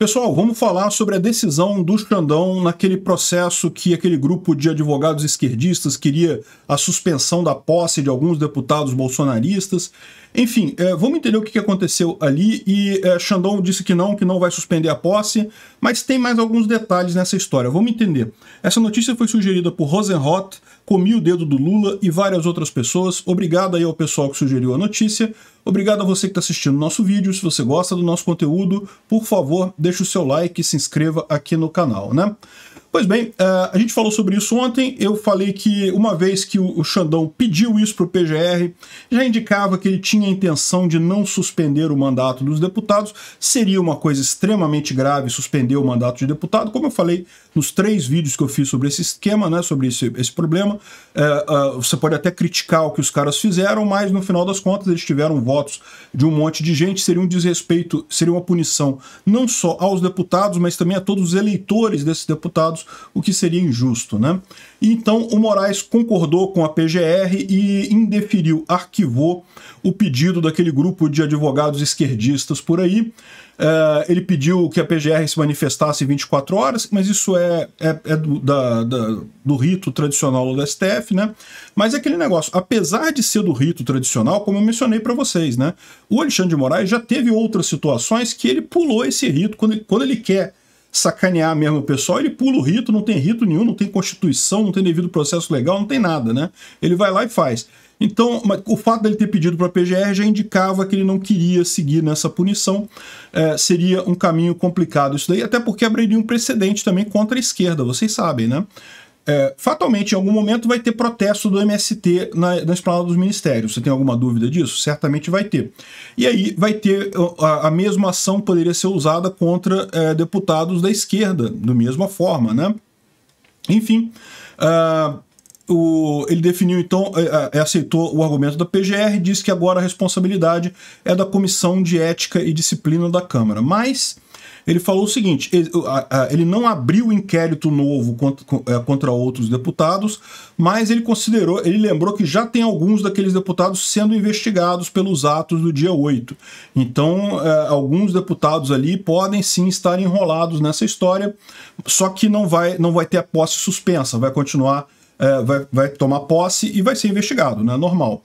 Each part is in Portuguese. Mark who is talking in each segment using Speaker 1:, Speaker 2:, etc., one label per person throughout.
Speaker 1: Pessoal, vamos falar sobre a decisão do Xandão naquele processo que aquele grupo de advogados esquerdistas queria a suspensão da posse de alguns deputados bolsonaristas. Enfim, é, vamos entender o que aconteceu ali e é, Xandão disse que não, que não vai suspender a posse, mas tem mais alguns detalhes nessa história. Vamos entender. Essa notícia foi sugerida por Rosenroth, Comi o Dedo do Lula e várias outras pessoas. Obrigado aí ao pessoal que sugeriu a notícia. Obrigado a você que está assistindo o nosso vídeo. Se você gosta do nosso conteúdo, por favor, deixe o seu like e se inscreva aqui no canal, né? Pois bem, eh, a gente falou sobre isso ontem. Eu falei que uma vez que o Xandão pediu isso para o PGR, já indicava que ele tinha a intenção de não suspender o mandato dos deputados. Seria uma coisa extremamente grave suspender o mandato de deputado, como eu falei nos três vídeos que eu fiz sobre esse esquema, né, sobre esse, esse problema. Eh, eh, você pode até criticar o que os caras fizeram, mas no final das contas eles tiveram votos de um monte de gente. Seria um desrespeito, seria uma punição não só aos deputados, mas também a todos os eleitores desses deputados o que seria injusto. Né? Então, o Moraes concordou com a PGR e indeferiu, arquivou o pedido daquele grupo de advogados esquerdistas por aí. É, ele pediu que a PGR se manifestasse 24 horas, mas isso é, é, é do, da, da, do rito tradicional do STF, né? Mas é aquele negócio, apesar de ser do rito tradicional, como eu mencionei para vocês, né? O Alexandre de Moraes já teve outras situações que ele pulou esse rito quando ele, quando ele quer sacanear mesmo o pessoal, ele pula o rito, não tem rito nenhum, não tem constituição, não tem devido processo legal, não tem nada, né? Ele vai lá e faz. Então, o fato dele ter pedido para a PGR já indicava que ele não queria seguir nessa punição. É, seria um caminho complicado isso daí, até porque abriria um precedente também contra a esquerda, vocês sabem, né? é, fatalmente, em algum momento, vai ter protesto do MST na, na esplanada dos ministérios. Você tem alguma dúvida disso? Certamente vai ter. E aí vai ter a, a mesma ação poderia ser usada contra é, deputados da esquerda, da mesma forma, né? Enfim. Uh, o, ele definiu então, é, é, é, aceitou o argumento da PGR e disse que agora a responsabilidade é da Comissão de Ética e Disciplina da Câmara. Mas ele falou o seguinte: ele, não abriu inquérito novo contra, é, contra outros deputados, mas ele considerou, ele lembrou que já tem alguns daqueles deputados sendo investigados pelos atos do dia 8. Então, é, alguns deputados ali podem sim estar enrolados nessa história, só que não vai, não vai ter a posse suspensa, vai continuar, é, vai, vai tomar posse e vai ser investigado, né? Normal.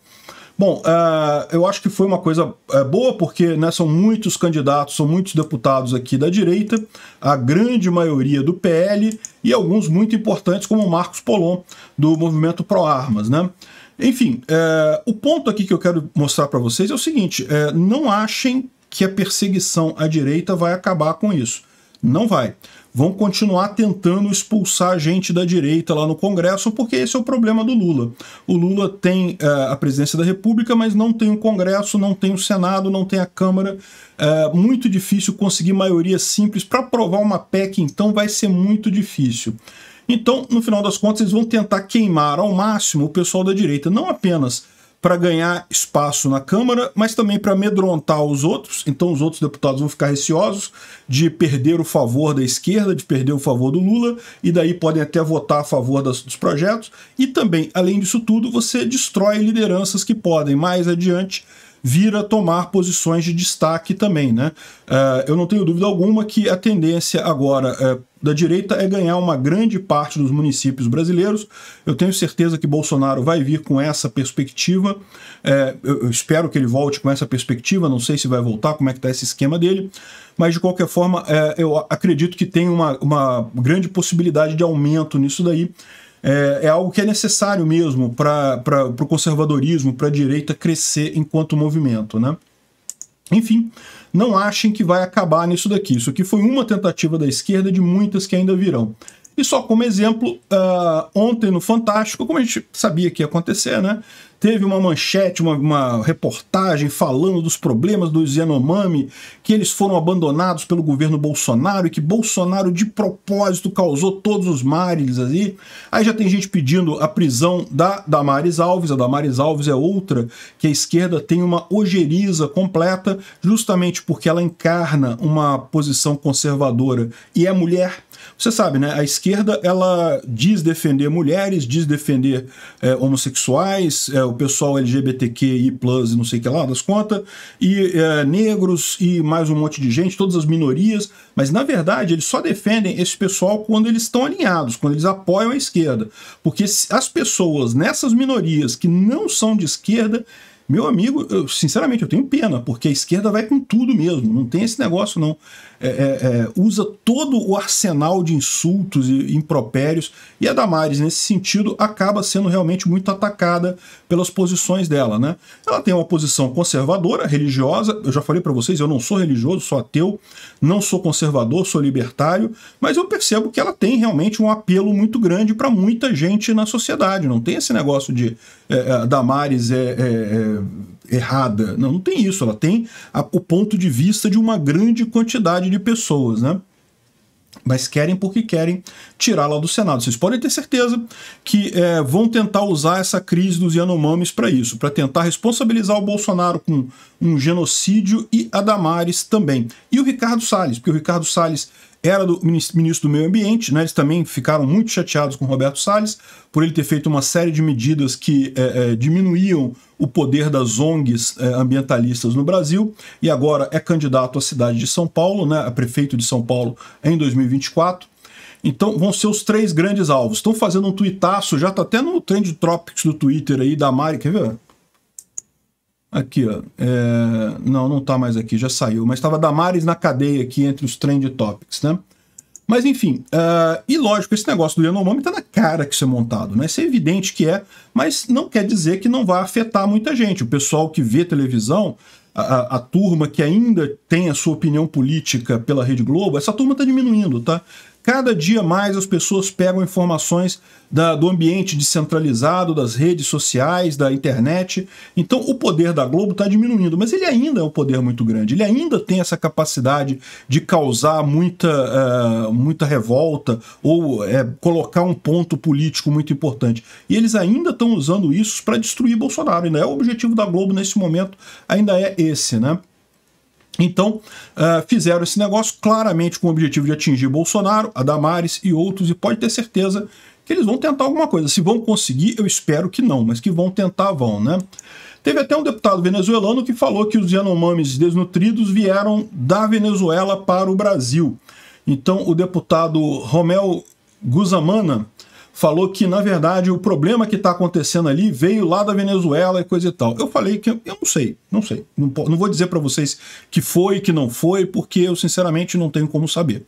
Speaker 1: Bom, uh, eu acho que foi uma coisa uh, boa, porque né, são muitos candidatos, são muitos deputados aqui da direita, a grande maioria do PL e alguns muito importantes, como Marcos Polon, do movimento Pro Armas. Né? Enfim, uh, o ponto aqui que eu quero mostrar para vocês é o seguinte: eh, não achem que a perseguição à direita vai acabar com isso. Não vai vão continuar tentando expulsar gente da direita lá no Congresso, porque esse é o problema do Lula. O Lula tem uh, a presidência da República, mas não tem o Congresso, não tem o Senado, não tem a Câmara. Uh, muito difícil conseguir maioria simples. Para aprovar uma PEC, então, vai ser muito difícil. Então, no final das contas, eles vão tentar queimar ao máximo o pessoal da direita, não apenas para ganhar espaço na Câmara, mas também para amedrontar os outros. Então, os outros deputados vão ficar receosos de perder o favor da esquerda, de perder o favor do Lula, e daí podem até votar a favor das, dos projetos. E também, além disso tudo, você destrói lideranças que podem mais adiante vir a tomar posições de destaque também, né? Uh, eu não tenho dúvida alguma que a tendência agora uh, da direita é ganhar uma grande parte dos municípios brasileiros. Eu tenho certeza que Bolsonaro vai vir com essa perspectiva. É, eu espero que ele volte com essa perspectiva. Não sei se vai voltar, como é que está esse esquema dele. Mas, de qualquer forma, é, eu acredito que tem uma, uma grande possibilidade de aumento nisso daí. É, é, algo que é necessário mesmo para o conservadorismo, para a direita crescer enquanto movimento. Né? Enfim, não achem que vai acabar nisso daqui. Isso aqui foi uma tentativa da esquerda de muitas que ainda virão. E só como exemplo, uh, ontem no Fantástico, como a gente sabia que ia acontecer, né? Teve uma manchete, uma, uma, reportagem falando dos problemas dos Yanomami, que eles foram abandonados pelo governo Bolsonaro e que Bolsonaro de propósito causou todos os mares ali. Aí já tem gente pedindo a prisão da Damares Alves. A Damares Alves é outra que a esquerda tem uma ojeriza completa, justamente porque ela encarna uma posição conservadora e é mulher. Você sabe, né? A esquerda esquerda ela diz defender mulheres, diz defender é, homossexuais, é, o pessoal LGBTQI, e não sei o que lá das contas, e é, negros e mais um monte de gente, todas as minorias, mas na verdade eles só defendem esse pessoal quando eles estão alinhados, quando eles apoiam a esquerda. Porque as pessoas nessas minorias que não são de esquerda, meu amigo, eu, sinceramente, eu tenho pena, porque a esquerda vai com tudo mesmo, não tem esse negócio não. É, é, é, usa todo o arsenal de insultos e impropérios, e a Damares, nesse sentido, acaba sendo realmente muito atacada pelas posições dela. Né? Ela tem uma posição conservadora, religiosa, eu já falei para vocês, eu não sou religioso, sou ateu, não sou conservador, sou libertário, mas eu percebo que ela tem realmente um apelo muito grande para muita gente na sociedade, não tem esse negócio de é, é Damares é, é errada. Não, não tem isso. Ela tem a, o ponto de vista de uma grande quantidade de pessoas, né? Mas querem porque querem tirá-la do Senado. Vocês podem ter certeza que é, vão tentar usar essa crise dos Yanomamis para isso, para tentar responsabilizar o Bolsonaro com um genocídio e a Damares também. E o Ricardo Salles, porque o Ricardo Salles era do ministro do Meio Ambiente, né? Eles também ficaram muito chateados com Roberto Salles por ele ter feito uma série de medidas que é, é, diminuíam o poder das ONGs é, eh, ambientalistas no Brasil e agora é candidato à cidade de São Paulo, né? A prefeito de São Paulo em 2024. Então vão ser os três grandes alvos. Estão fazendo um tuitaço, já está até no trend topics do Twitter aí da Mari, quer ver? Aqui, ó. É... Não, não tá mais aqui, já saiu. Mas estava Damares na cadeia aqui entre os trend topics, né? Mas enfim, uh, e lógico, esse negócio do Yanomami está na cara que isso é montado, né? Isso é evidente que é, mas não quer dizer que não vai afetar muita gente. O pessoal que vê televisão, a, a, a turma que ainda tem a sua opinião política pela Rede Globo, essa turma está diminuindo, tá? Cada dia mais as pessoas pegam informações da, do ambiente descentralizado, das redes sociais, da internet. Então o poder da Globo está diminuindo, mas ele ainda é um poder muito grande. Ele ainda tem essa capacidade de causar muita, uh, muita revolta ou uh, colocar um ponto político muito importante. E eles ainda estão usando isso para destruir Bolsonaro. Ainda é o objetivo da Globo nesse momento, ainda é esse, né? Então, uh, fizeram esse negócio claramente com o objetivo de atingir Bolsonaro, a Damares e outros, e pode ter certeza que eles vão tentar alguma coisa. Se vão conseguir, eu espero que não, mas que vão tentar, vão, né? Teve até um deputado venezuelano que falou que os Yanomamis desnutridos vieram da Venezuela para o Brasil. Então, o deputado Romel Guzamana falou que, na verdade, o problema que está acontecendo ali veio lá da Venezuela e coisa e tal. Eu falei que eu, não sei, não sei. Não, não vou dizer para vocês que foi, que não foi, porque eu, sinceramente, não tenho como saber.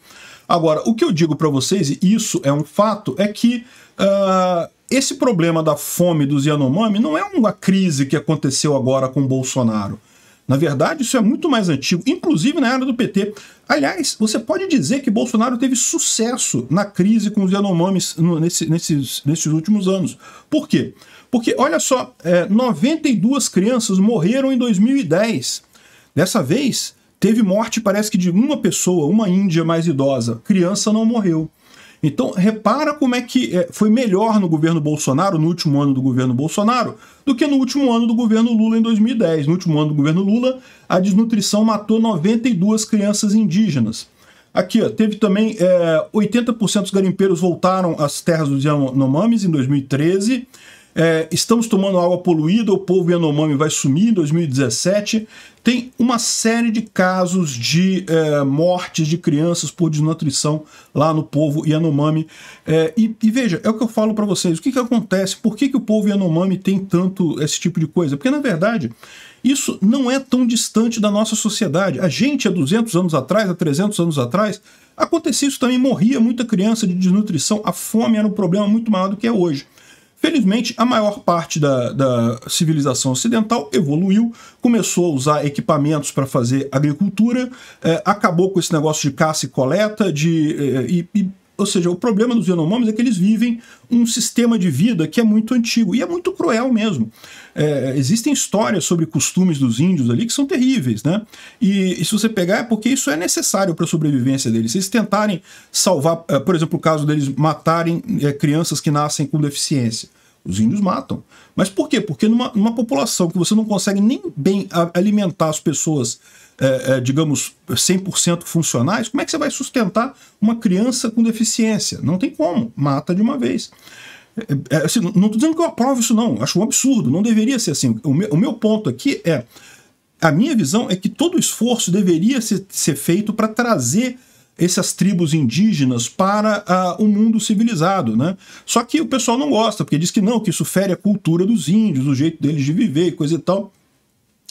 Speaker 1: Agora, o que eu digo para vocês, e isso é um fato, é que uh, esse problema da fome dos Yanomami não é uma crise que aconteceu agora com Bolsonaro. Na verdade, isso é muito mais antigo, inclusive na era do PT. Aliás, você pode dizer que Bolsonaro teve sucesso na crise com os Yanomamis nesse, nesses, nesses últimos anos. Por quê? Porque, olha só, é, 92 crianças morreram em 2010. Dessa vez, teve morte, parece que de uma pessoa, uma índia mais idosa. Criança não morreu. Então, repara como é que é, foi melhor no governo Bolsonaro, no último ano do governo Bolsonaro, do que no último ano do governo Lula em 2010. No último ano do governo Lula, a desnutrição matou 92 crianças indígenas. Aqui, ó, teve também é, eh, 80% dos garimpeiros voltaram às terras dos Yanomamis em 2013 é, estamos tomando água poluída, o povo Yanomami vai sumir em 2017. Tem uma série de casos de é, mortes de crianças por desnutrição lá no povo Yanomami. É, e, e, veja, é o que eu falo para vocês. O que, que acontece? Por que, que o povo Yanomami tem tanto esse tipo de coisa? Porque, na verdade, isso não é tão distante da nossa sociedade. A gente, há 200 anos atrás, há 300 anos atrás, acontecia isso também. Morria muita criança de desnutrição. A fome era um problema muito maior do que é hoje. Felizmente, a maior parte da, da civilização ocidental evoluiu, começou a usar equipamentos para fazer agricultura, eh, acabou com esse negócio de caça e coleta, de, eh, e, e ou seja, o problema dos Yanomamis é que eles vivem um sistema de vida que é muito antigo e é muito cruel mesmo. É, existem histórias sobre costumes dos índios ali que são terríveis, né? E, e se você pegar, é porque isso é necessário para a sobrevivência deles. Se eles tentarem salvar, eh, por exemplo, o caso deles matarem é, crianças que nascem com deficiência. Os índios matam. Mas por quê? Porque numa, numa população que você não consegue nem bem alimentar as pessoas é, é, digamos, 100% funcionais, como é que você vai sustentar uma criança com deficiência? Não tem como, mata de uma vez. É, é assim, não estou dizendo que eu aprovo isso, não, acho um absurdo, não deveria ser assim. O meu, o meu ponto aqui é: a minha visão é que todo esforço deveria ser, ser feito para trazer essas tribos indígenas para o uh, um mundo civilizado, né? Só que o pessoal não gosta, porque diz que não, que isso fere a cultura dos índios, o jeito deles de viver, coisa e tal.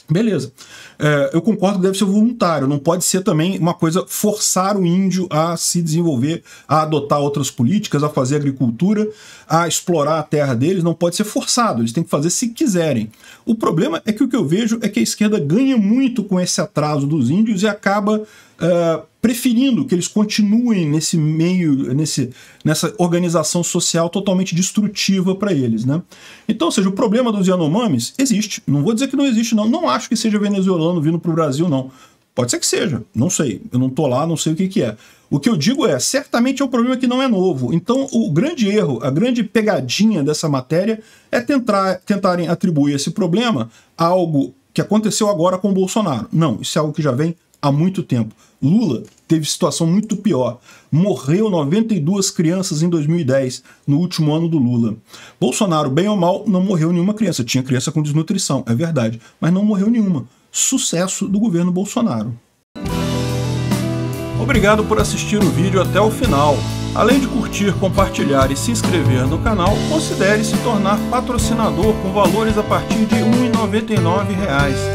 Speaker 1: Beleza. É, eu concordo que deve ser voluntário, não pode ser também uma coisa forçar o índio a se desenvolver, a adotar outras políticas, a fazer agricultura, a explorar a terra deles, não pode ser forçado, eles têm que fazer se quiserem. O problema é que o que eu vejo é que a esquerda ganha muito com esse atraso dos índios e acaba ah, preferindo que eles continuem nesse meio, nesse, nessa organização social totalmente destrutiva para eles. Né? Então, ou seja, o problema dos Yanomamis existe. Não vou dizer que não existe, não. Não acho que seja venezuelano vindo para o Brasil, não. Pode ser que seja, não sei. Eu não tô lá, não sei o que, que é. O que eu digo é, certamente é um problema que não é novo. Então, o grande erro, a grande pegadinha dessa matéria é tentar, tentarem atribuir esse problema a algo que aconteceu agora com o Bolsonaro. Não, isso é algo que já vem há muito tempo. Lula teve situação muito pior. Morreu 92 crianças em 2010, no último ano do Lula. Bolsonaro, bem ou mal, não morreu nenhuma criança. Tinha criança com desnutrição, é verdade, mas não morreu nenhuma. Sucesso do governo Bolsonaro. Obrigado por assistir o vídeo até o final. Além de curtir, compartilhar e se inscrever no canal, considere se tornar patrocinador com valores a partir de R$ 1,99